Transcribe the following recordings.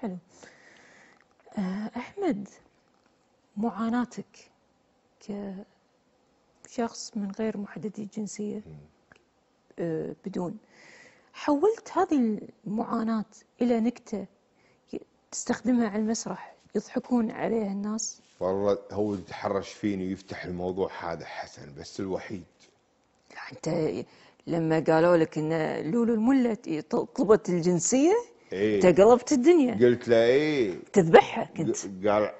حلو آه، أحمد معاناتك كشخص من غير محددي الجنسية آه، بدون حولت هذه المعاناة إلى نكتة تستخدمها على المسرح يضحكون عليها الناس والله هو يتحرش فيني ويفتح الموضوع هذا حسن بس الوحيد انت لما قالوا لك ان لولو الملة طلبت الجنسيه إيه؟ تقلبت الدنيا قلت له ايه تذبحها كنت قال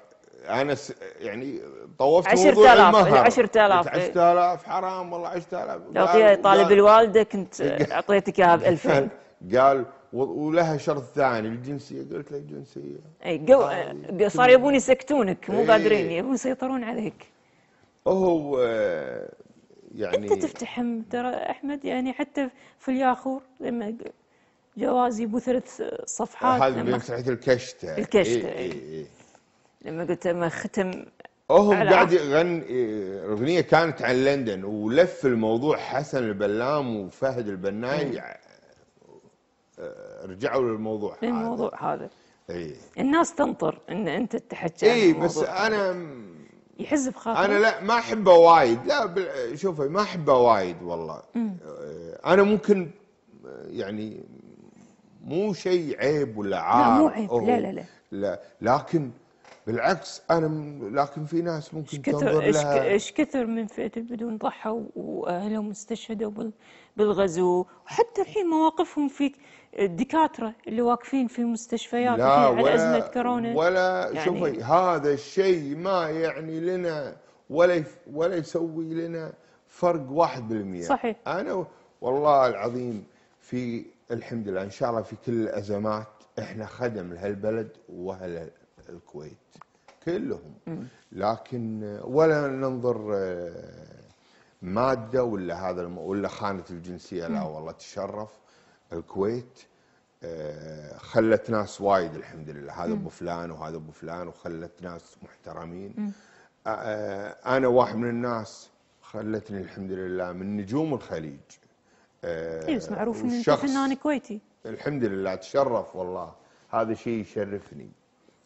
انا س... يعني طوفت 10000 10000 10000 حرام والله 10000 لو فيها طيب طالب الوالده كنت اعطيتك اياها ب 2000 قال ولها شرط ثاني الجنسيه قلت له الجنسيه اي قو... آه. صار يبون يسكتونك مو إيه. قادرين يبون يسيطرون عليك هو يعني انت تفتحم ترى احمد يعني حتى في الياخور لما جوازي ابو ثلاث صفحات هذا بمسرحيه الكشته الكشته إيه،, إيه إيه إيه. لما قلت لما ختم هم قاعد يغني إيه، اغنيه كانت عن لندن ولف الموضوع حسن البلام وفهد البناي إيه. رجعوا للموضوع للموضوع هذا, هذا. اي الناس تنطر ان انت تحكي اي بس انا يحز بخاطر انا لا ما احبه وايد لا شوفي ما احبه وايد والله مم. انا ممكن يعني مو شيء عيب ولا عار لا مو عيب لا لا لا, لا لكن بالعكس انا لكن في ناس ممكن تنظر لها ايش كثر من فئه البدون ضحوا واهلهم استشهدوا بالغزو وحتى الحين مواقفهم في الدكاتره اللي واقفين في مستشفيات لا على ازمه كورونا ولا يعني شوفي هذا الشيء ما يعني لنا ولا ولا يسوي لنا فرق 1% صحيح انا والله العظيم في الحمد لله ان شاء الله في كل الازمات احنا خدم لهالبلد واهل الكويت كلهم لكن ولا ننظر آه، ماده ولا هذا ولا خانه الجنسيه لا والله تشرف الكويت آه، خلت ناس وايد الحمد لله هذا ابو فلان وهذا ابو فلان وخلت ناس محترمين آه، انا واحد من الناس خلتني الحمد لله من نجوم الخليج آه، اي إيوه، بس معروف ان انت فنان كويتي الحمد لله اتشرف والله هذا شيء يشرفني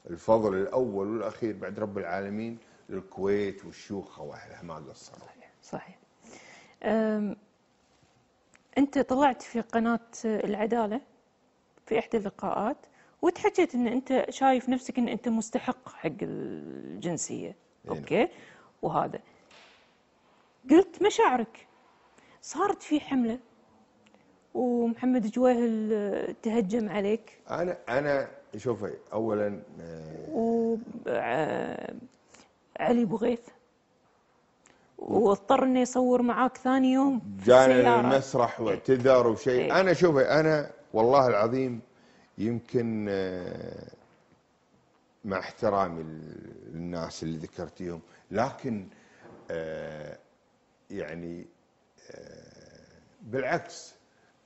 الفضل الاول والاخير بعد رب العالمين للكويت والشيوخه واهلها ما قصروا صحيح صحيح انت طلعت في قناه العداله في احدى اللقاءات وتحكيت ان انت شايف نفسك ان انت مستحق حق الجنسيه هنا. إيه، نعم. اوكي وهذا قلت مشاعرك صارت في حمله ومحمد جواهل تهجم عليك انا انا شوفي اولا آه، و آه، علي بغيث واضطر انه يصور معاك ثاني يوم جانا المسرح إيه. واعتذر وشيء ايه. انا شوفي انا والله العظيم يمكن آه، مع احترامي للناس اللي ذكرتيهم لكن يعني بالعكس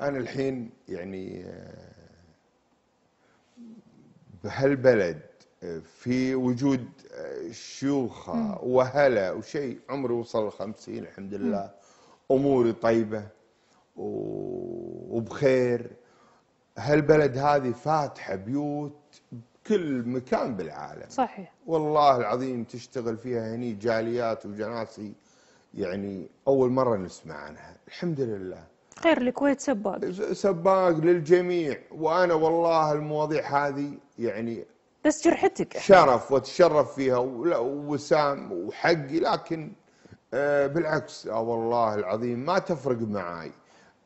أنا الحين يعني آه، بهالبلد آه، في وجود آه، شيوخة وهلا وشيء عمري وصل الخمسين الحمد لله أموري طيبة وبخير هالبلد هذه فاتحة بيوت بكل مكان بالعالم صحيح والله العظيم تشتغل فيها هني جاليات وجناسي يعني أول مرة نسمع عنها الحمد لله خير الكويت سباق سباق للجميع وانا والله المواضيع هذه يعني بس جرحتك شرف واتشرف فيها وسام وحقي لكن آه بالعكس آه والله العظيم ما تفرق معاي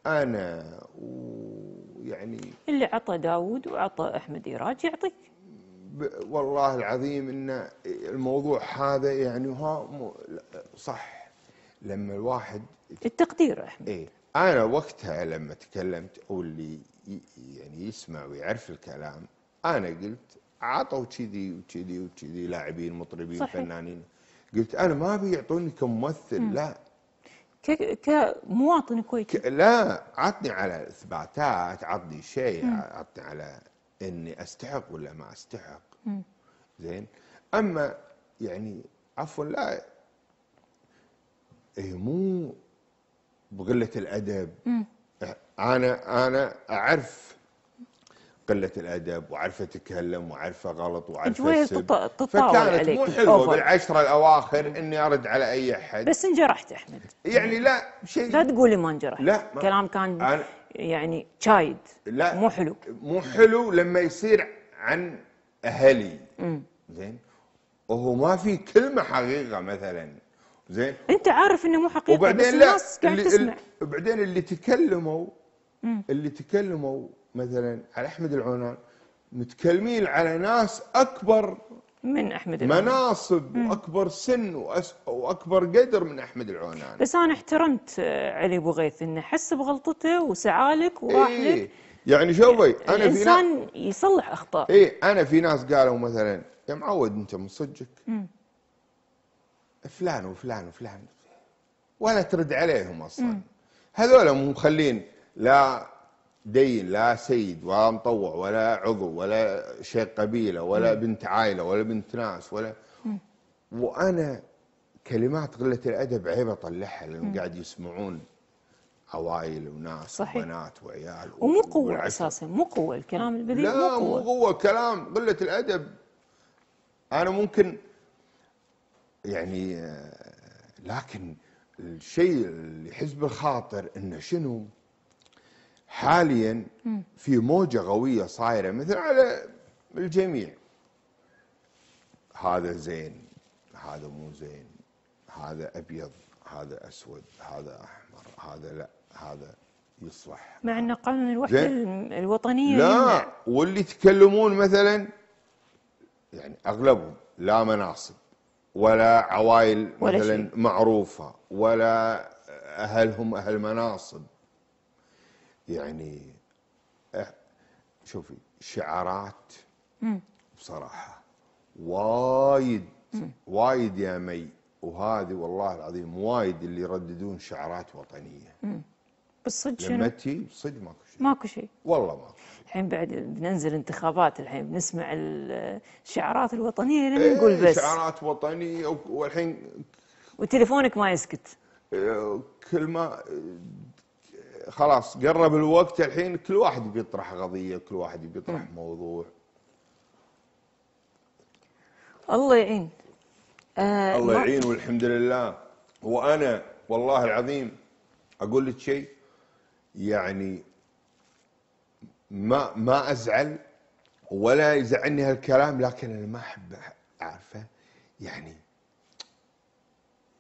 انا ويعني اللي عطى داود وعطى احمد يراج يعطيك والله العظيم ان الموضوع هذا يعني ها صح لما الواحد التقدير احمد إيه أنا وقتها لما تكلمت أو اللي يعني يسمع ويعرف الكلام أنا قلت عطوا كذي وكذي وكذي لاعبين مطربين صحيح. فنانين قلت أنا ما أبي يعطوني كممثل لا لا كمواطن كويتي لا عطني على إثباتات عطني شيء عطني على إني أستحق ولا ما أستحق زين أما يعني عفوا لا هي إيه، مو بقله الادب مم. انا انا اعرف قله الادب وعارفه تتكلم وعارفه غلط وعارفه تطاول فكانت مو حلوه بالعشره الاواخر اني ارد على اي احد بس انجرحت احمد يعني لا شيء لا تقولي ما انجرحت لا ما كلام كان أنا يعني شايد لا مو حلو مو حلو لما يصير عن اهلي زين وهو ما في كلمه حقيقه مثلا زين انت عارف انه مو حقيقي وبعدين بس الناس قاعد تسمع بعدين اللي تكلموا اللي تكلموا مثلا على احمد العونان متكلمين على ناس اكبر من احمد العونان مناصب مم. واكبر سن وأس... واكبر قدر من احمد العونان بس انا احترمت آه، علي غيث انه حس بغلطته وسعى لك وراح إيه. لك يعني شوفي انا في ناس يصلح اخطاء اي انا في ناس قالوا مثلا يا معود انت من صدقك فلان وفلان وفلان ولا ترد عليهم اصلا هذول مخلين لا دين لا سيد ولا مطوع ولا عضو ولا شيخ قبيله ولا مم. بنت عائله ولا بنت ناس ولا مم. وانا كلمات قله الادب عيب اطلعها لان قاعد يسمعون عوائل وناس صحيح. وبنات وعيال ومو قوه اساسا مو قوه الكلام البذيء لا مو قوه كلام قله الادب انا ممكن يعني لكن الشيء اللي حزب الخاطر انه شنو حاليا في موجه قويه صايره مثل على الجميع هذا زين هذا مو زين هذا ابيض هذا اسود هذا احمر هذا لا هذا يصلح مع ان قانون الوحده الوطنيه لا يمنع. واللي يتكلمون مثلا يعني اغلبهم لا مناصب ولا عوائل ولا مثلا شيء. معروفة ولا أهلهم أهل مناصب يعني أه، شوفي شعارات مم. بصراحة وايد مم. وايد يا مي وهذه والله العظيم وايد اللي يرددون شعارات وطنية مم. بالصدق شنو؟ لما بالصدق صدق ماكو شيء ماكو شيء والله ماكو شيء الحين بعد بننزل انتخابات الحين بنسمع الشعارات الوطنيه لما إيه، نقول بس شعارات وطنيه والحين وتليفونك ما يسكت كل ما خلاص قرب الوقت الحين كل واحد بيطرح قضيه كل واحد بيطرح م. موضوع الله يعين آه الله يعين والحمد لله وانا والله العظيم اقول لك شيء يعني ما ما ازعل ولا يزعلني هالكلام لكن انا ما احب اعرفه يعني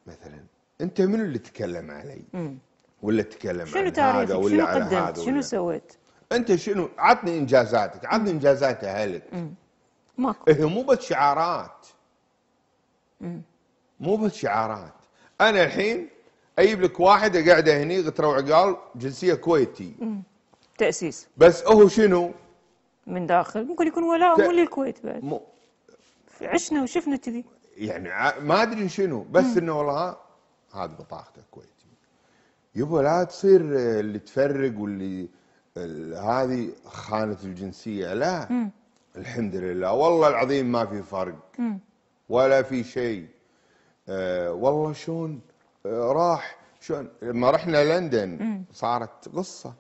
مثلا انت منو اللي تكلم علي؟ ولا تكلم شنو هذا ولا شنو على قدمت؟ شنو سويت؟ انت شنو عطني انجازاتك، عطني انجازات اهلك. ماكو هي إيه، مو بس شعارات. مو بس شعارات، انا الحين اجيب لك واحد قاعده هني غتره وعقال جنسيه كويتي تاسيس بس هو شنو؟ من داخل ممكن يكون ولاء ت... مو للكويت بعد م... عشنا وشفنا كذي يعني ما ادري شنو بس انه والله هذه بطاقته كويتي يبا لا تصير اللي تفرق واللي هذه خانه الجنسيه لا مم. الحمد لله والله العظيم ما في فرق مم. ولا في شيء آه والله شلون راح شلون لما رحنا لندن صارت قصه